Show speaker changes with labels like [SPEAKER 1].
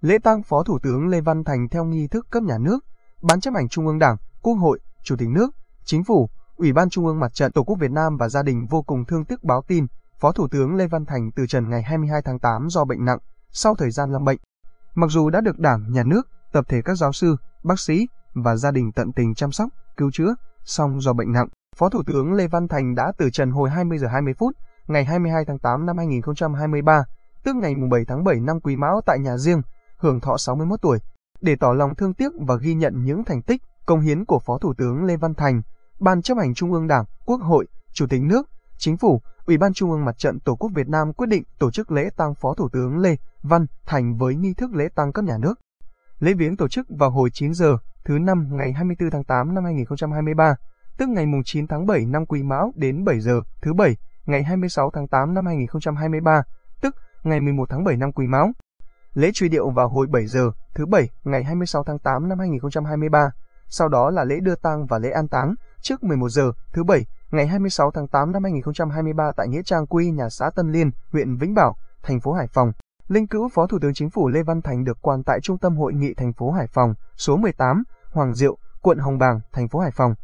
[SPEAKER 1] Lễ tang Phó Thủ tướng Lê Văn Thành theo nghi thức cấp nhà nước, Ban chấp hành Trung ương Đảng, Quốc hội, Chủ tịch nước, Chính phủ, Ủy ban Trung ương Mặt trận Tổ quốc Việt Nam và gia đình vô cùng thương tiếc báo tin, Phó Thủ tướng Lê Văn Thành từ trần ngày 22 tháng 8 do bệnh nặng, sau thời gian lâm bệnh. Mặc dù đã được Đảng, Nhà nước, tập thể các giáo sư, bác sĩ và gia đình tận tình chăm sóc, cứu chữa, song do bệnh nặng, Phó Thủ tướng Lê Văn Thành đã từ trần hồi 20 giờ 20 phút ngày 22 tháng 8 năm 2023, tức ngày 7 tháng 7 năm Quý Mão tại nhà riêng, hưởng thọ 61 tuổi, để tỏ lòng thương tiếc và ghi nhận những thành tích, công hiến của Phó Thủ tướng Lê Văn Thành, Ban chấp hành Trung ương Đảng, Quốc hội, Chủ tịch nước, Chính phủ, Ủy ban Trung ương Mặt trận Tổ quốc Việt Nam quyết định tổ chức lễ tang Phó Thủ tướng Lê Văn Thành với nghi thức lễ tang cấp nhà nước. Lễ viếng tổ chức vào hồi 9 giờ, thứ năm ngày 24 tháng 8 năm 2023, tức ngày mùng 9 tháng 7 năm Quý Mão đến 7 giờ, thứ bảy, ngày 26 tháng 8 năm 2023, tức ngày 11 tháng 7 năm Quý Mão. Lễ truy điệu vào hồi 7 giờ, thứ Bảy, ngày 26 tháng 8 năm 2023, sau đó là lễ đưa tang và lễ an táng trước 11 giờ, thứ Bảy, ngày 26 tháng 8 năm 2023 tại Nghĩa Trang Quy, nhà xã Tân Liên, huyện Vĩnh Bảo, thành phố Hải Phòng. Linh cữu Phó Thủ tướng Chính phủ Lê Văn Thành được quan tại Trung tâm Hội nghị thành phố Hải Phòng, số 18, Hoàng Diệu, quận Hồng Bàng, thành phố Hải Phòng.